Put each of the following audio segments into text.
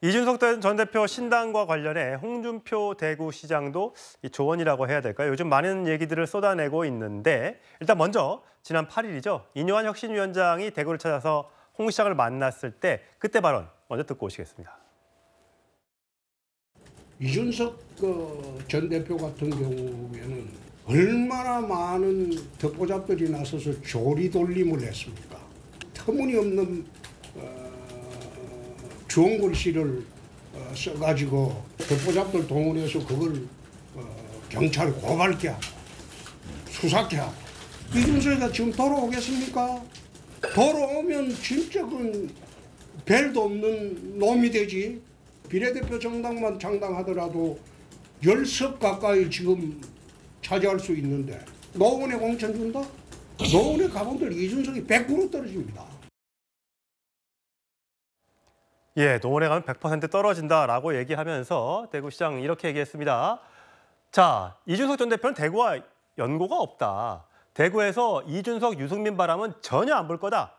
이준석 전 대표 신당과 관련해 홍준표 대구시장도 조언이라고 해야 될까요? 요즘 많은 얘기들을 쏟아내고 있는데 일단 먼저 지난 8일이죠. 이뇨한 혁신위원장이 대구를 찾아서 홍 시장을 만났을 때 그때 발언 먼저 듣고 오시겠습니다. 이준석 어, 전 대표 같은 경우에는 얼마나 많은 덕보잡들이 나서서 조리돌림을 했습니까? 터무니없는 어, 좋은 글씨를 어, 써가지고 독보잡들 그 동원해서 그걸 어, 경찰 고발케 하고 수사케 하고 이준석이가 지금 돌아오겠습니까? 돌아오면 진짜 그 별도 없는 놈이 되지 비례대표 정당만 창당하더라도 열석 가까이 지금 차지할 수 있는데 노원에 공천 준다? 노원의 가본들 이준석이 100% 떨어집니다. 예, 노원에 가면 100% 떨어진다라고 얘기하면서 대구시장 이렇게 얘기했습니다. 자, 이준석 전 대표는 대구와 연고가 없다. 대구에서 이준석, 유승민 바람은 전혀 안 볼 거다.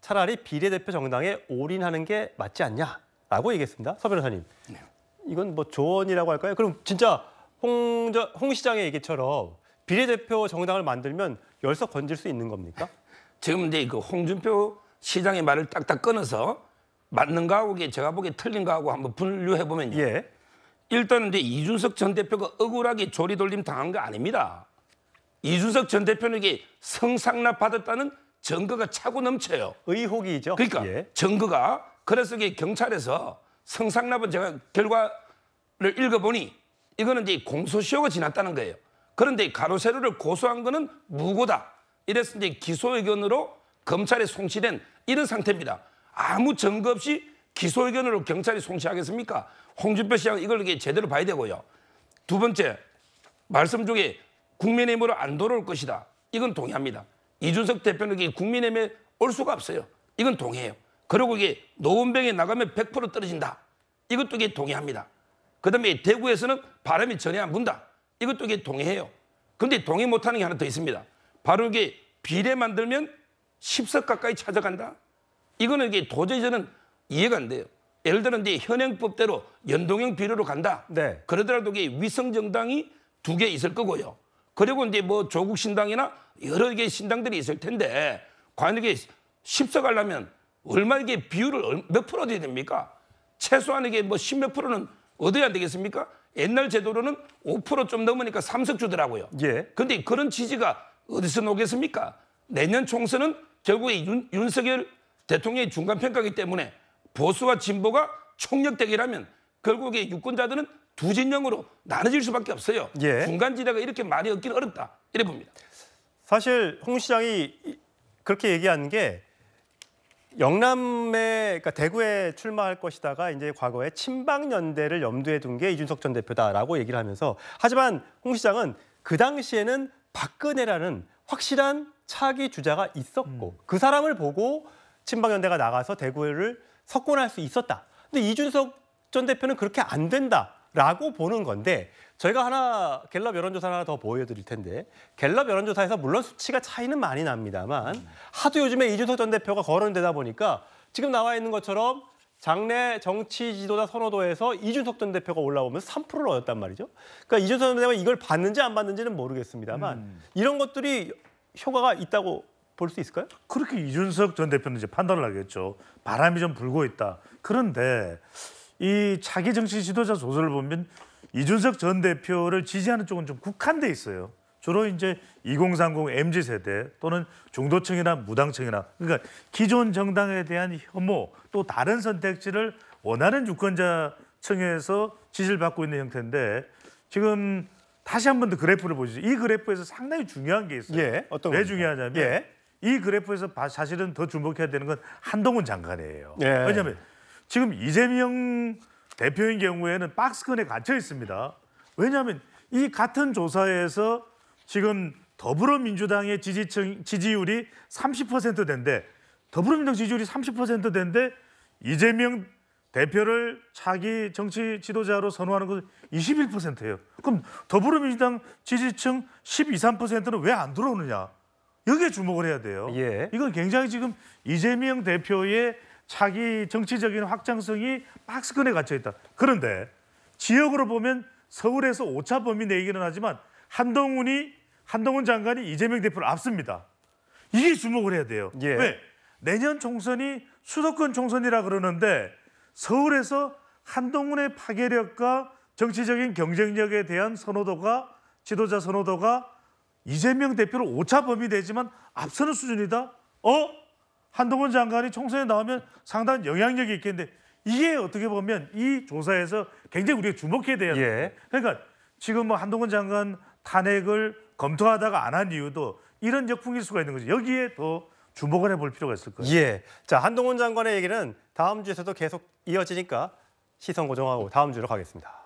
차라리 비례대표 정당에 올인하는 게 맞지 않냐라고 얘기했습니다. 서 변호사님. 네. 이건 뭐 조언이라고 할까요? 그럼 진짜 홍, 저, 홍 시장의 얘기처럼 비례대표 정당을 만들면 열석 건질 수 있는 겁니까? 지금 이제 그 홍준표 시장의 말을 딱딱 끊어서 맞는가 하고 제가 보기에 틀린가 하고 한번 분류해 보면요. 예. 일단은 이제 이준석 전 대표가 억울하게 조리돌림 당한 거 아닙니다. 이준석 전 대표에게 성상납 받았다는 증거가 차고 넘쳐요. 의혹이죠. 그러니까 예. 증거가 그래서 이게 경찰에서 성상납은 제가 결과를 읽어보니 이거는 이제 공소시효가 지났다는 거예요. 그런데 가로세로를 고소한 거는 무고다. 이래서 이제 기소 의견으로 검찰에 송치된 이런 상태입니다. 아무 증거 없이 기소의견으로 경찰이 송치하겠습니까? 홍준표 시장 이걸 이게 렇 제대로 봐야 되고요. 두 번째 말씀 중에 국민의힘으로 안 돌아올 것이다. 이건 동의합니다. 이준석 대표는 국민의힘에 올 수가 없어요. 이건 동의해요. 그리고 이게 노원병에 나가면 100% 떨어진다. 이것도 이게 동의합니다. 그다음에 대구에서는 바람이 전혀 안 분다. 이것도 이게 동의해요. 그런데 동의 못하는 게 하나 더 있습니다. 바로 이게 비례 만들면 10석 가까이 찾아간다. 이거는 이게 도저히 저는 이해가 안 돼요. 예를 들어 이제 현행법대로 연동형 비례로 간다. 네. 그러더라도 이게 위성 정당이 두 개 있을 거고요. 그리고 이제 뭐 조국 신당이나 여러 개의 신당들이 있을 텐데 과연 이게 1 0석 하려면 얼마 이게 비율을 몇 프로 돼야 됩니까? 최소한 이게 뭐십몇 프로는 얻어야 되겠습니까? 옛날 제도로는 5%좀 넘으니까 3석 주더라고요. 예. 근데 그런 지지가 어디서 나오겠습니까? 내년 총선은 결국에 윤, 윤석열 대통령의 중간 평가기 때문에 보수와 진보가 총력 대결하면 결국에 유권자들은 두 진영으로 나눠질 수밖에 없어요. 예. 중간 지대가 이렇게 말이 없기는 어렵다. 이래 봅니다. 사실 홍 시장이 그렇게 얘기한 게 영남에 그러니까 대구에 출마할 것이다가 이제 과거에 친박 연대를 염두에 둔 게 이준석 전 대표다라고 얘기를 하면서 하지만 홍 시장은 그 당시에는 박근혜라는 확실한 차기 주자가 있었고 음. 그 사람을 보고 친박연대가 나가서 대구를 석권할 수 있었다. 근데 이준석 전 대표는 그렇게 안 된다라고 보는 건데 저희가 하나 갤럽 여론조사 하나 더 보여드릴 텐데 갤럽 여론조사에서 물론 수치가 차이는 많이 납니다만 하도 요즘에 이준석 전 대표가 거론되다 보니까 지금 나와 있는 것처럼 장래 정치 지도자 선호도에서 이준석 전 대표가 올라오면 3%를 얻었단 말이죠. 그러니까 이준석 전 대표가 이걸 봤는지 안 봤는지는 모르겠습니다만 음. 이런 것들이 효과가 있다고 볼수 있을까요? 그렇게 이준석 전 대표는 이제 판단을 하겠죠. 바람이 좀 불고 있다. 그런데 이 자기 정치 지도자 조서를 보면 이준석 전 대표를 지지하는 쪽은 좀 국한돼 있어요. 주로 이제 2030 MZ 세대 또는 중도층이나 무당층이나 그러니까 기존 정당에 대한 혐오 또 다른 선택지를 원하는 유권자층에서 지지를 받고 있는 형태인데 지금 다시 한 번 더 그래프를 보시죠. 이 그래프에서 상당히 중요한 게 있어요. 예, 어떤 왜 겁니까? 중요하냐면 예. 이 그래프에서 사실은 더 주목해야 되는 건 한동훈 장관이에요. 예. 네. 왜냐하면 지금 이재명 대표인 경우에는 박스권에 갇혀 있습니다. 왜냐하면 이 같은 조사에서 지금 더불어민주당의 지지층 지지율이 30%대인데 더불어민주당 지지율이 30%대인데 이재명 대표를 차기 정치 지도자로 선호하는 것은 21%예요. 그럼 더불어민주당 지지층 12, 13%는 왜 안 들어오느냐? 여기에 주목을 해야 돼요. 예. 이건 굉장히 지금 이재명 대표의 자기 정치적인 확장성이 박스권에 갇혀 있다. 그런데 지역으로 보면 서울에서 오차 범위 내기는 하지만 한동훈이 한동훈 장관이 이재명 대표를 앞섭니다. 이게 주목을 해야 돼요. 예. 왜? 내년 총선이 수도권 총선이라 그러는데 서울에서 한동훈의 파괴력과 정치적인 경쟁력에 대한 선호도가 지도자 선호도가 이재명 대표를 오차 범위 되지만 앞서는 수준이다? 어? 한동훈 장관이 총선에 나오면 상당한 영향력이 있겠는데 이게 어떻게 보면 이 조사에서 굉장히 우리가 주목해야 돼요. 예. 그러니까 지금 뭐 한동훈 장관 탄핵을 검토하다가 안 한 이유도 이런 역풍일 수가 있는 거죠. 여기에 더 주목을 해볼 필요가 있을 거예요. 예. 자, 한동훈 장관의 얘기는 다음 주에서도 계속 이어지니까 시선 고정하고 다음 주로 가겠습니다.